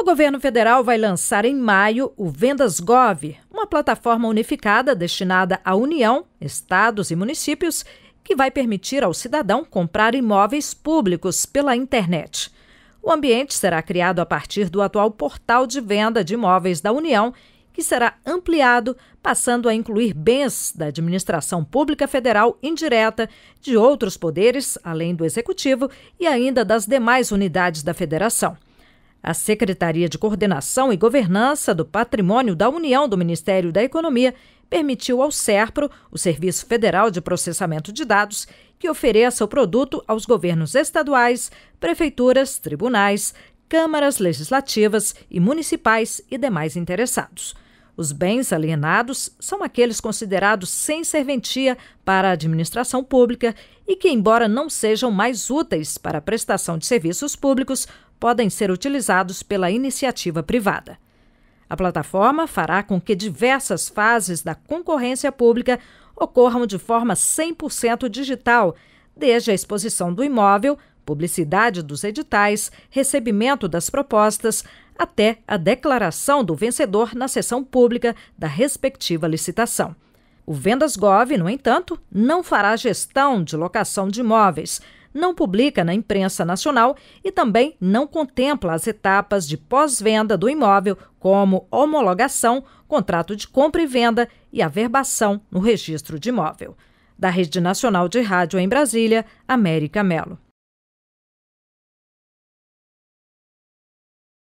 O governo federal vai lançar em maio o VendasGov, uma plataforma unificada destinada à União, estados e municípios, que vai permitir ao cidadão comprar imóveis públicos pela internet. O ambiente será criado a partir do atual portal de venda de imóveis da União, que será ampliado, passando a incluir bens da administração pública federal indireta, de outros poderes, além do executivo, e ainda das demais unidades da federação. A Secretaria de Coordenação e Governança do Patrimônio da União do Ministério da Economia permitiu ao SERPRO, o Serviço Federal de Processamento de Dados, que ofereça o produto aos governos estaduais, prefeituras, tribunais, câmaras legislativas e municipais e demais interessados. Os bens alienados são aqueles considerados sem serventia para a administração pública e que, embora não sejam mais úteis para a prestação de serviços públicos, podem ser utilizados pela iniciativa privada. A plataforma fará com que diversas fases da concorrência pública ocorram de forma 100% digital, desde a exposição do imóvel, publicidade dos editais, recebimento das propostas, até a declaração do vencedor na sessão pública da respectiva licitação. O Vendasgov, no entanto, não fará gestão de locação de imóveis, não publica na imprensa nacional e também não contempla as etapas de pós-venda do imóvel, como homologação, contrato de compra e venda e averbação no registro de imóvel. Da Rede Nacional de Rádio em Brasília, América Melo.